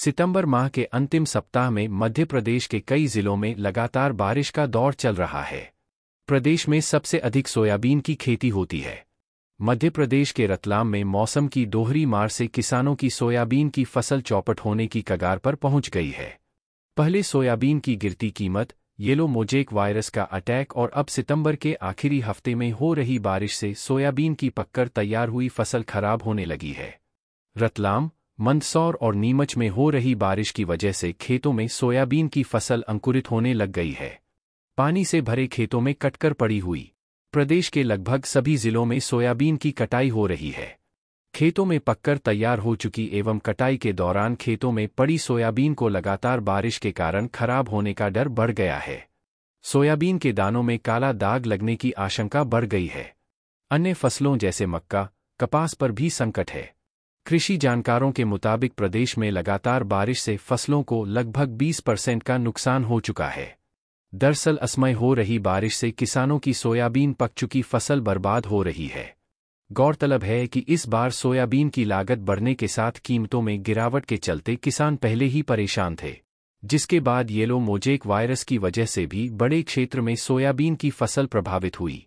सितंबर माह के अंतिम सप्ताह में मध्य प्रदेश के कई जिलों में लगातार बारिश का दौर चल रहा है प्रदेश में सबसे अधिक सोयाबीन की खेती होती है मध्य प्रदेश के रतलाम में मौसम की दोहरी मार से किसानों की सोयाबीन की फसल चौपट होने की कगार पर पहुंच गई है पहले सोयाबीन की गिरती कीमत येलो मोजेक वायरस का अटैक और अब सितंबर के आखिरी हफ्ते में हो रही बारिश से सोयाबीन की पक्कर तैयार हुई फसल खराब होने लगी है रतलाम मंदसौर और नीमच में हो रही बारिश की वजह से खेतों में सोयाबीन की फसल अंकुरित होने लग गई है पानी से भरे खेतों में कटकर पड़ी हुई प्रदेश के लगभग सभी जिलों में सोयाबीन की कटाई हो रही है खेतों में पककर तैयार हो चुकी एवं कटाई के दौरान खेतों में पड़ी सोयाबीन को लगातार बारिश के कारण खराब होने का डर बढ़ गया है सोयाबीन के दानों में काला दाग लगने की आशंका बढ़ गई है अन्य फसलों जैसे मक्का कपास पर भी संकट है कृषि जानकारों के मुताबिक प्रदेश में लगातार बारिश से फसलों को लगभग 20 परसेंट का नुकसान हो चुका है दरअसल असमय हो रही बारिश से किसानों की सोयाबीन पक चुकी फसल बर्बाद हो रही है गौरतलब है कि इस बार सोयाबीन की लागत बढ़ने के साथ कीमतों में गिरावट के चलते किसान पहले ही परेशान थे जिसके बाद येलो मोजेक वायरस की वजह से भी बड़े क्षेत्र में सोयाबीन की फसल प्रभावित हुई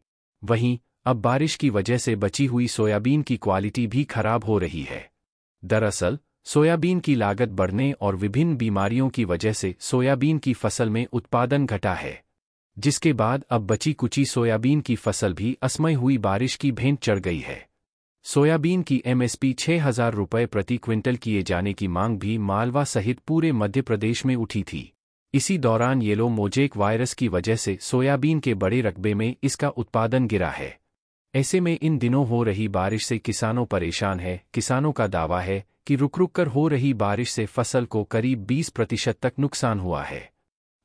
वहीं अब बारिश की वजह से बची हुई सोयाबीन की क्वालिटी भी खराब हो रही है दरअसल सोयाबीन की लागत बढ़ने और विभिन्न बीमारियों की वजह से सोयाबीन की फसल में उत्पादन घटा है जिसके बाद अब बची कुची सोयाबीन की फसल भी असमय हुई बारिश की भेंट चढ़ गई है सोयाबीन की एमएसपी छह हजार रुपये प्रति क्विंटल किए जाने की मांग भी मालवा सहित पूरे मध्य प्रदेश में उठी थी इसी दौरान येलो मोजेक वायरस की वजह से सोयाबीन के बड़े रकबे में इसका उत्पादन गिरा है ऐसे में इन दिनों हो रही बारिश से किसानों परेशान है किसानों का दावा है कि रुक रुक कर हो रही बारिश से फसल को करीब 20 प्रतिशत तक नुकसान हुआ है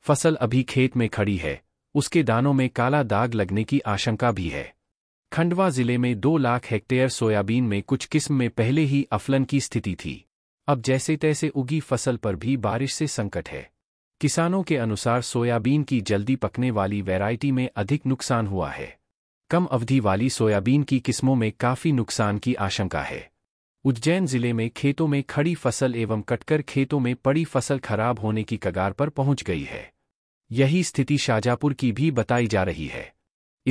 फसल अभी खेत में खड़ी है उसके दानों में काला दाग लगने की आशंका भी है खंडवा जिले में दो लाख हेक्टेयर सोयाबीन में कुछ किस्म में पहले ही अफलन की स्थिति थी अब जैसे तैसे उगी फसल पर भी बारिश से संकट है किसानों के अनुसार सोयाबीन की जल्दी पकने वाली वैरायटी में अधिक नुकसान हुआ है कम अवधि वाली सोयाबीन की किस्मों में काफी नुकसान की आशंका है उज्जैन जिले में खेतों में खड़ी फसल एवं कटकर खेतों में पड़ी फसल खराब होने की कगार पर पहुंच गई है यही स्थिति शाजापुर की भी बताई जा रही है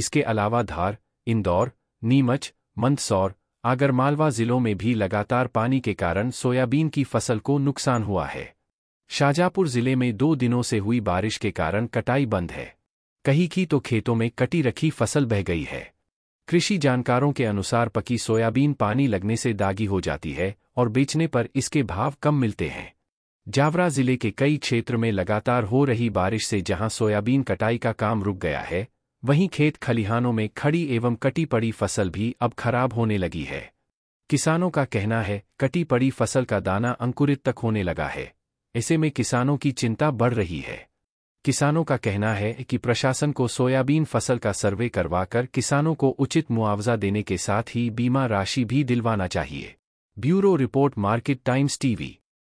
इसके अलावा धार इंदौर नीमच मंदसौर आगरमालवा जिलों में भी लगातार पानी के कारण सोयाबीन की फसल को नुकसान हुआ है शाजापुर जिले में दो दिनों से हुई बारिश के कारण कटाई बंद है कहीं की तो खेतों में कटी रखी फसल बह गई है कृषि जानकारों के अनुसार पकी सोयाबीन पानी लगने से दागी हो जाती है और बेचने पर इसके भाव कम मिलते हैं जावरा जिले के कई क्षेत्र में लगातार हो रही बारिश से जहां सोयाबीन कटाई का काम रुक गया है वहीं खेत खलिहानों में खड़ी एवं कटी पड़ी फसल भी अब खराब होने लगी है किसानों का कहना है कटी पड़ी फसल का दाना अंकुरित तक होने लगा है ऐसे में किसानों की चिंता बढ़ रही है किसानों का कहना है कि प्रशासन को सोयाबीन फसल का सर्वे करवाकर किसानों को उचित मुआवजा देने के साथ ही बीमा राशि भी दिलवाना चाहिए bureau report Market Times TV